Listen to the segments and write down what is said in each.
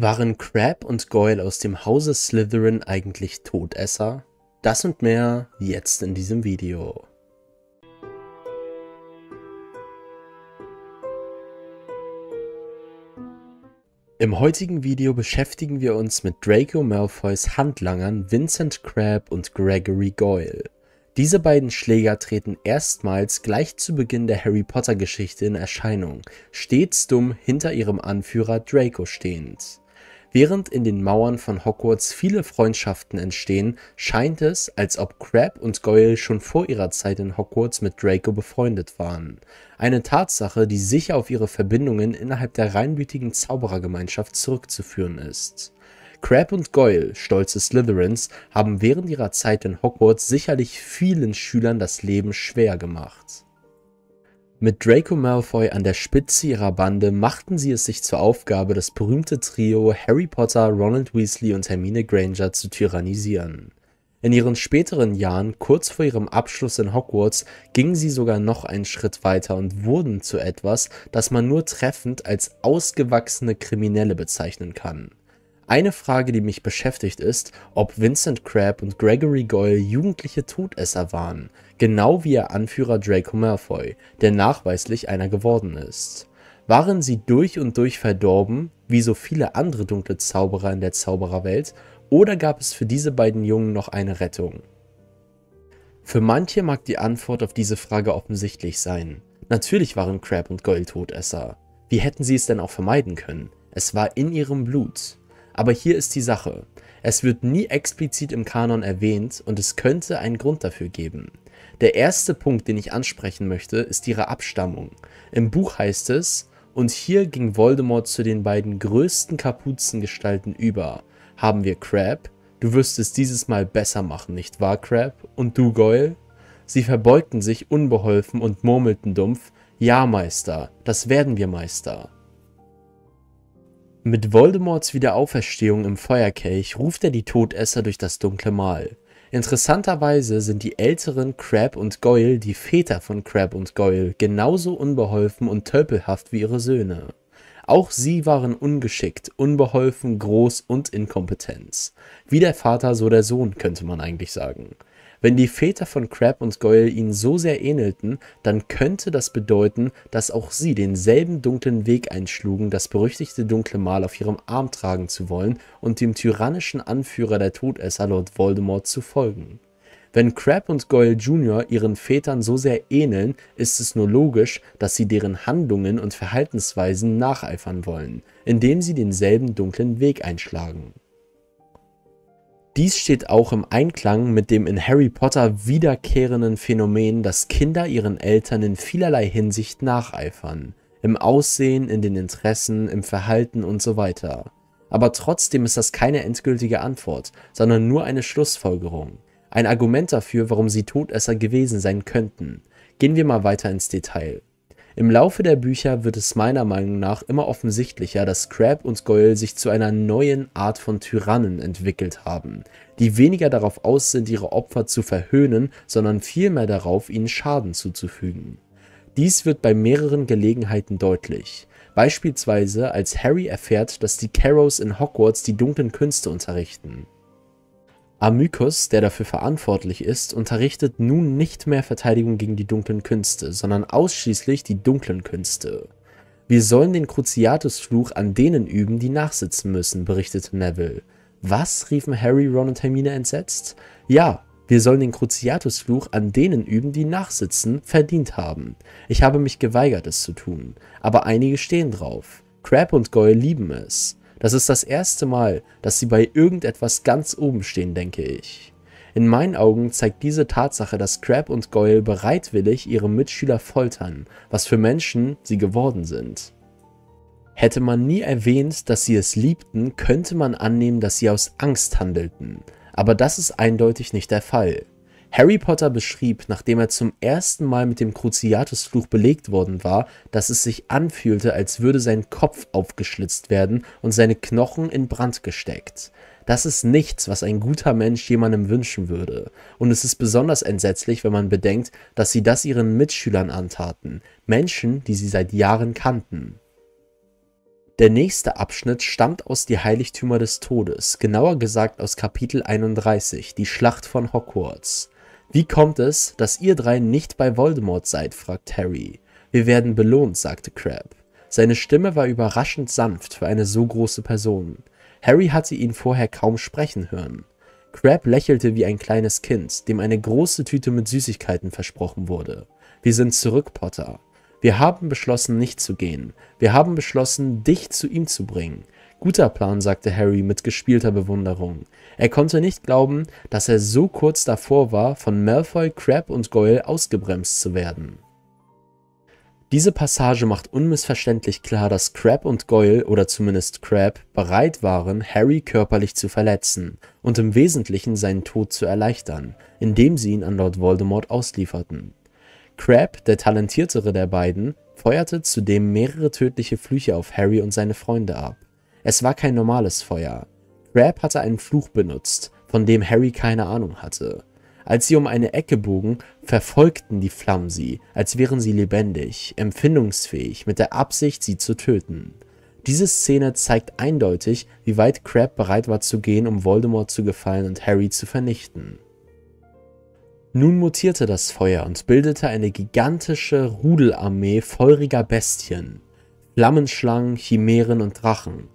Waren Crab und Goyle aus dem Hause Slytherin eigentlich Todesser? Das und mehr jetzt in diesem Video. Im heutigen Video beschäftigen wir uns mit Draco Malfoys Handlangern Vincent Crabbe und Gregory Goyle. Diese beiden Schläger treten erstmals gleich zu Beginn der Harry Potter Geschichte in Erscheinung, stets dumm hinter ihrem Anführer Draco stehend. Während in den Mauern von Hogwarts viele Freundschaften entstehen, scheint es, als ob Crab und Goyle schon vor ihrer Zeit in Hogwarts mit Draco befreundet waren. Eine Tatsache, die sicher auf ihre Verbindungen innerhalb der reinblütigen Zauberergemeinschaft zurückzuführen ist. Crab und Goyle, stolze Slytherins, haben während ihrer Zeit in Hogwarts sicherlich vielen Schülern das Leben schwer gemacht. Mit Draco Malfoy an der Spitze ihrer Bande machten sie es sich zur Aufgabe, das berühmte Trio Harry Potter, Ronald Weasley und Hermine Granger zu tyrannisieren. In ihren späteren Jahren, kurz vor ihrem Abschluss in Hogwarts, gingen sie sogar noch einen Schritt weiter und wurden zu etwas, das man nur treffend als ausgewachsene Kriminelle bezeichnen kann. Eine Frage, die mich beschäftigt, ist, ob Vincent Crabb und Gregory Goyle jugendliche Todesser waren, genau wie ihr Anführer Draco Malfoy, der nachweislich einer geworden ist. Waren sie durch und durch verdorben, wie so viele andere dunkle Zauberer in der Zaubererwelt, oder gab es für diese beiden Jungen noch eine Rettung? Für manche mag die Antwort auf diese Frage offensichtlich sein. Natürlich waren Crab und Goyle Todesser. Wie hätten sie es denn auch vermeiden können? Es war in ihrem Blut. Aber hier ist die Sache. Es wird nie explizit im Kanon erwähnt und es könnte einen Grund dafür geben. Der erste Punkt, den ich ansprechen möchte, ist ihre Abstammung. Im Buch heißt es, und hier ging Voldemort zu den beiden größten Kapuzengestalten über. Haben wir Crab? Du wirst es dieses Mal besser machen, nicht wahr, Crab? Und du, Goyle? Sie verbeugten sich unbeholfen und murmelten dumpf, Ja, Meister, das werden wir, Meister. Mit Voldemorts Wiederauferstehung im Feuerkelch ruft er die Todesser durch das dunkle Mal. Interessanterweise sind die älteren Crab und Goyle die Väter von Crab und Goyle genauso unbeholfen und tölpelhaft wie ihre Söhne. Auch sie waren ungeschickt, unbeholfen, groß und inkompetent. Wie der Vater, so der Sohn, könnte man eigentlich sagen. Wenn die Väter von Crab und Goyle ihnen so sehr ähnelten, dann könnte das bedeuten, dass auch sie denselben dunklen Weg einschlugen, das berüchtigte dunkle Mal auf ihrem Arm tragen zu wollen und dem tyrannischen Anführer der Todesser Lord Voldemort zu folgen. Wenn Crab und Goyle Jr. ihren Vätern so sehr ähneln, ist es nur logisch, dass sie deren Handlungen und Verhaltensweisen nacheifern wollen, indem sie denselben dunklen Weg einschlagen. Dies steht auch im Einklang mit dem in Harry Potter wiederkehrenden Phänomen, dass Kinder ihren Eltern in vielerlei Hinsicht nacheifern, im Aussehen, in den Interessen, im Verhalten und so weiter. Aber trotzdem ist das keine endgültige Antwort, sondern nur eine Schlussfolgerung. Ein Argument dafür, warum sie Todesser gewesen sein könnten. Gehen wir mal weiter ins Detail. Im Laufe der Bücher wird es meiner Meinung nach immer offensichtlicher, dass Crab und Goyle sich zu einer neuen Art von Tyrannen entwickelt haben, die weniger darauf aus sind, ihre Opfer zu verhöhnen, sondern vielmehr darauf, ihnen Schaden zuzufügen. Dies wird bei mehreren Gelegenheiten deutlich. Beispielsweise, als Harry erfährt, dass die Carrows in Hogwarts die dunklen Künste unterrichten. Amykos, der dafür verantwortlich ist, unterrichtet nun nicht mehr Verteidigung gegen die dunklen Künste, sondern ausschließlich die dunklen Künste. Wir sollen den Cruciatus-Fluch an denen üben, die nachsitzen müssen, berichtete Neville. Was? riefen Harry, Ron und Hermine entsetzt. Ja, wir sollen den Cruciatus-Fluch an denen üben, die nachsitzen, verdient haben. Ich habe mich geweigert, es zu tun, aber einige stehen drauf. Crab und Goyle lieben es. Das ist das erste Mal, dass sie bei irgendetwas ganz oben stehen, denke ich. In meinen Augen zeigt diese Tatsache, dass Crab und Goyle bereitwillig ihre Mitschüler foltern, was für Menschen sie geworden sind. Hätte man nie erwähnt, dass sie es liebten, könnte man annehmen, dass sie aus Angst handelten, aber das ist eindeutig nicht der Fall. Harry Potter beschrieb, nachdem er zum ersten Mal mit dem Cruciatusfluch belegt worden war, dass es sich anfühlte, als würde sein Kopf aufgeschlitzt werden und seine Knochen in Brand gesteckt. Das ist nichts, was ein guter Mensch jemandem wünschen würde. Und es ist besonders entsetzlich, wenn man bedenkt, dass sie das ihren Mitschülern antaten, Menschen, die sie seit Jahren kannten. Der nächste Abschnitt stammt aus die Heiligtümer des Todes, genauer gesagt aus Kapitel 31, die Schlacht von Hogwarts. Wie kommt es, dass ihr drei nicht bei Voldemort seid? fragt Harry. Wir werden belohnt, sagte Crabbe. Seine Stimme war überraschend sanft für eine so große Person. Harry hatte ihn vorher kaum sprechen hören. Crab lächelte wie ein kleines Kind, dem eine große Tüte mit Süßigkeiten versprochen wurde. Wir sind zurück, Potter. Wir haben beschlossen, nicht zu gehen. Wir haben beschlossen, dich zu ihm zu bringen. Guter Plan, sagte Harry mit gespielter Bewunderung. Er konnte nicht glauben, dass er so kurz davor war, von Malfoy, Crabbe und Goyle ausgebremst zu werden. Diese Passage macht unmissverständlich klar, dass Crabbe und Goyle, oder zumindest Crabbe, bereit waren, Harry körperlich zu verletzen und im Wesentlichen seinen Tod zu erleichtern, indem sie ihn an Lord Voldemort auslieferten. Crabbe, der talentiertere der beiden, feuerte zudem mehrere tödliche Flüche auf Harry und seine Freunde ab. Es war kein normales Feuer. Crab hatte einen Fluch benutzt, von dem Harry keine Ahnung hatte. Als sie um eine Ecke bogen, verfolgten die Flammen sie, als wären sie lebendig, empfindungsfähig, mit der Absicht, sie zu töten. Diese Szene zeigt eindeutig, wie weit Crab bereit war zu gehen, um Voldemort zu gefallen und Harry zu vernichten. Nun mutierte das Feuer und bildete eine gigantische Rudelarmee feuriger Bestien. Flammenschlangen, Chimären und Drachen,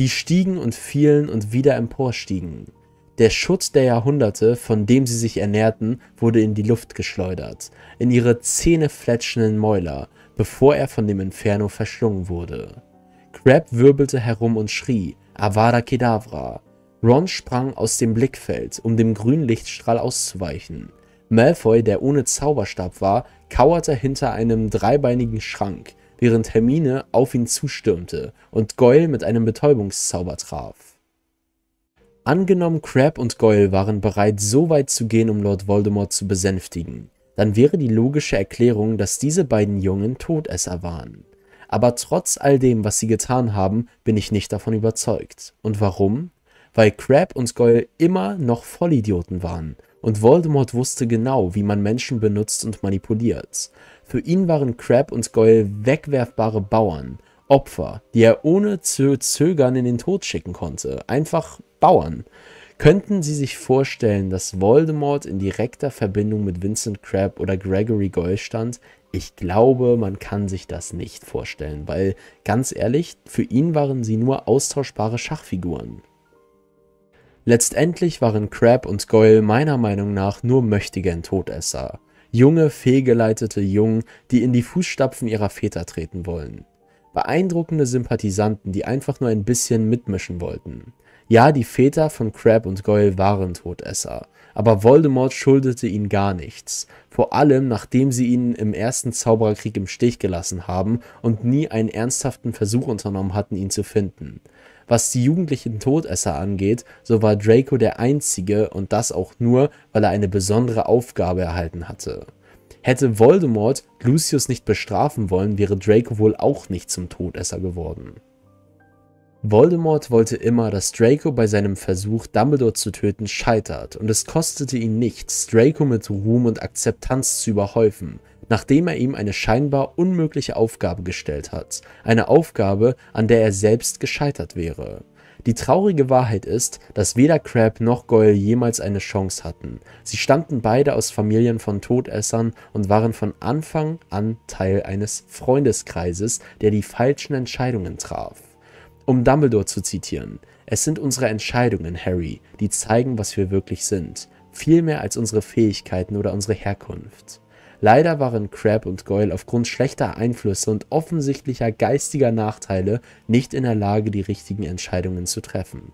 die stiegen und fielen und wieder emporstiegen. Der Schutt der Jahrhunderte, von dem sie sich ernährten, wurde in die Luft geschleudert, in ihre zähnefletschenden Mäuler, bevor er von dem Inferno verschlungen wurde. Crab wirbelte herum und schrie, Avada Kedavra. Ron sprang aus dem Blickfeld, um dem grünen Lichtstrahl auszuweichen. Malfoy, der ohne Zauberstab war, kauerte hinter einem dreibeinigen Schrank, während Hermine auf ihn zustürmte und Goyle mit einem Betäubungszauber traf. Angenommen, Crab und Goyle waren bereit, so weit zu gehen, um Lord Voldemort zu besänftigen, dann wäre die logische Erklärung, dass diese beiden Jungen Todesser waren. Aber trotz all dem, was sie getan haben, bin ich nicht davon überzeugt. Und warum? Weil Crab und Goyle immer noch Vollidioten waren und Voldemort wusste genau, wie man Menschen benutzt und manipuliert. Für ihn waren Crab und Goyle wegwerfbare Bauern, Opfer, die er ohne zu zögern in den Tod schicken konnte. Einfach Bauern. Könnten Sie sich vorstellen, dass Voldemort in direkter Verbindung mit Vincent Crabbe oder Gregory Goyle stand? Ich glaube, man kann sich das nicht vorstellen, weil ganz ehrlich, für ihn waren sie nur austauschbare Schachfiguren. Letztendlich waren Crabbe und Goyle meiner Meinung nach nur mächtige Todesser junge, fehlgeleitete Jungen, die in die Fußstapfen ihrer Väter treten wollen. Beeindruckende Sympathisanten, die einfach nur ein bisschen mitmischen wollten. Ja, die Väter von Crab und Goyle waren Todesser, aber Voldemort schuldete ihnen gar nichts, vor allem nachdem sie ihn im ersten Zaubererkrieg im Stich gelassen haben und nie einen ernsthaften Versuch unternommen hatten, ihn zu finden. Was die jugendlichen Todesser angeht, so war Draco der Einzige und das auch nur, weil er eine besondere Aufgabe erhalten hatte. Hätte Voldemort Lucius nicht bestrafen wollen, wäre Draco wohl auch nicht zum Todesser geworden. Voldemort wollte immer, dass Draco bei seinem Versuch, Dumbledore zu töten, scheitert, und es kostete ihn nichts, Draco mit Ruhm und Akzeptanz zu überhäufen, nachdem er ihm eine scheinbar unmögliche Aufgabe gestellt hat, eine Aufgabe, an der er selbst gescheitert wäre. Die traurige Wahrheit ist, dass weder Crab noch Goyle jemals eine Chance hatten. Sie stammten beide aus Familien von Todessern und waren von Anfang an Teil eines Freundeskreises, der die falschen Entscheidungen traf. Um Dumbledore zu zitieren, es sind unsere Entscheidungen, Harry, die zeigen, was wir wirklich sind, viel mehr als unsere Fähigkeiten oder unsere Herkunft. Leider waren Crab und Goyle aufgrund schlechter Einflüsse und offensichtlicher geistiger Nachteile nicht in der Lage, die richtigen Entscheidungen zu treffen.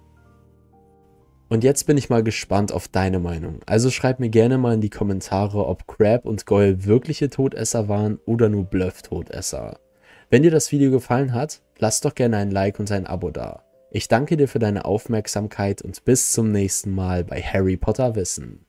Und jetzt bin ich mal gespannt auf deine Meinung. Also schreib mir gerne mal in die Kommentare, ob Crab und Goyle wirkliche Todesser waren oder nur Bluff-Todesser. Wenn dir das Video gefallen hat, lass doch gerne ein Like und ein Abo da. Ich danke dir für deine Aufmerksamkeit und bis zum nächsten Mal bei Harry Potter Wissen.